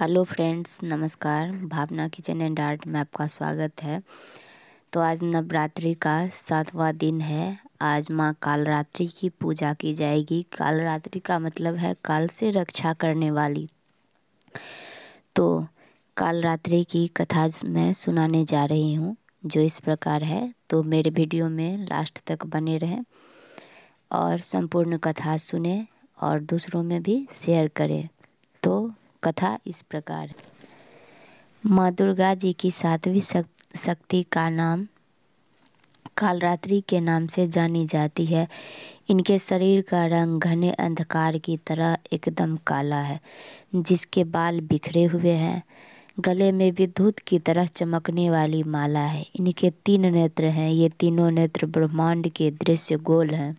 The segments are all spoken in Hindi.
हेलो फ्रेंड्स नमस्कार भावना किचन एंड आर्ट में आपका स्वागत है तो आज नवरात्रि का सातवां दिन है आज माँ कालरात्रि की पूजा की जाएगी कालरात्रि का मतलब है काल से रक्षा करने वाली तो कालरात्रि की कथा मैं सुनाने जा रही हूँ जो इस प्रकार है तो मेरे वीडियो में लास्ट तक बने रहें और संपूर्ण कथा सुने और दूसरों में भी शेयर करें कथा इस प्रकार माँ दुर्गा जी की सातवीं शक्ति का नाम कालरात्रि के नाम से जानी जाती है इनके शरीर का रंग घने अंधकार की तरह एकदम काला है जिसके बाल बिखरे हुए हैं गले में विद्युत की तरह चमकने वाली माला है इनके तीन नेत्र हैं ये तीनों नेत्र ब्रह्मांड के दृश्य गोल हैं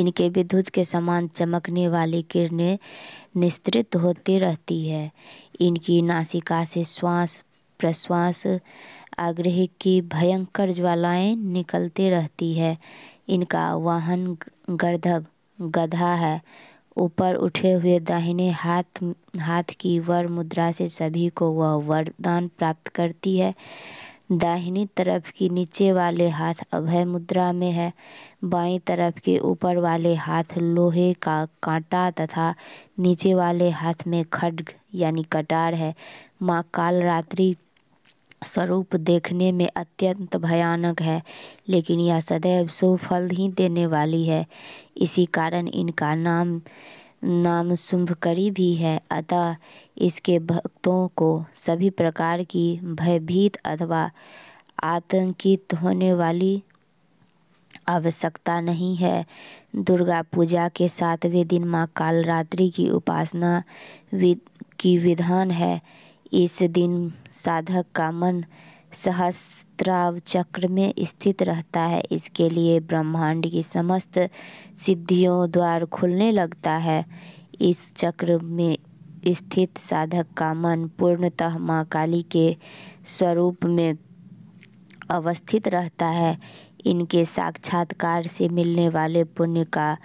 इनके विद्युत के समान चमकने वाली किरणें निस्तृत होती रहती है इनकी नासिका से श्वास प्रश्वास आग्रह की भयंकर ज्वालाएं निकलती रहती है इनका वाहन गर्दभ गधा है ऊपर उठे हुए दाहिने हाथ हाथ की वर मुद्रा से सभी को वह वरदान प्राप्त करती है दाहिनी तरफ की नीचे वाले हाथ अभय मुद्रा में है बाईं तरफ के ऊपर वाले हाथ लोहे का कांटा तथा नीचे वाले हाथ में खड्ग यानी कटार है माँ कालरात्रि स्वरूप देखने में अत्यंत भयानक है लेकिन यह सदैव सुफल ही देने वाली है इसी कारण इनका नाम नाम शुभंकरी भी है अतः इसके भक्तों को सभी प्रकार की भयभीत अथवा आतंकित होने वाली आवश्यकता नहीं है दुर्गा पूजा के सातवें दिन माँ कालरात्रि की उपासना विद, की विधान है इस दिन साधक का मन सहस्त्राव चक्र में स्थित रहता है इसके लिए ब्रह्मांड की समस्त सिद्धियों द्वार खुलने लगता है इस चक्र में स्थित साधक का मन पूर्णतः माँ काली के स्वरूप में अवस्थित रहता है इनके साक्षात्कार से मिलने वाले पुण्य का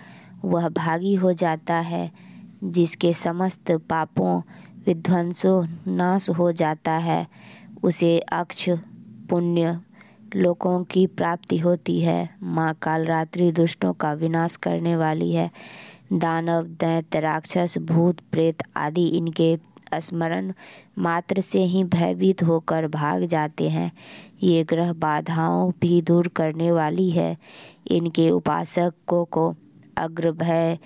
वह भागी हो जाता है जिसके समस्त पापों विध्वंसों नाश हो जाता है उसे अक्ष पुण्य लोगों की प्राप्ति होती है माँ कालरात्रि दुष्टों का विनाश करने वाली है दानव दैत राक्षस भूत प्रेत आदि इनके स्मरण मात्र से ही भयभीत होकर भाग जाते हैं ये ग्रह बाधाओं भी दूर करने वाली है इनके उपासकों को अग्र भय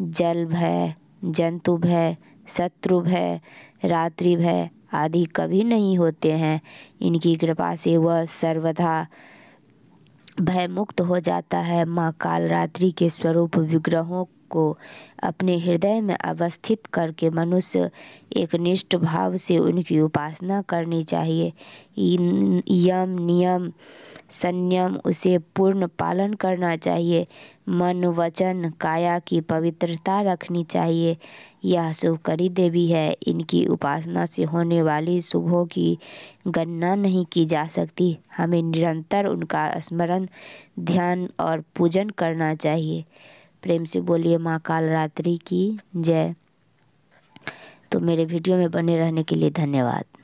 जल भय जंतु भय शत्रु भय रात्रि भय आदि कभी नहीं होते हैं इनकी कृपा से वह सर्वथा भयमुक्त हो जाता है माँ कालरात्रि के स्वरूप विग्रहों को अपने हृदय में अवस्थित करके मनुष्य एक निष्ठ भाव से उनकी उपासना करनी चाहिए इन यम नियम संयम उसे पूर्ण पालन करना चाहिए मन वचन काया की पवित्रता रखनी चाहिए यह शुभकरी देवी है इनकी उपासना से होने वाली शुभों की गणना नहीं की जा सकती हमें निरंतर उनका स्मरण ध्यान और पूजन करना चाहिए प्रेम से बोलिए माँ कालरात्रि की जय तो मेरे वीडियो में बने रहने के लिए धन्यवाद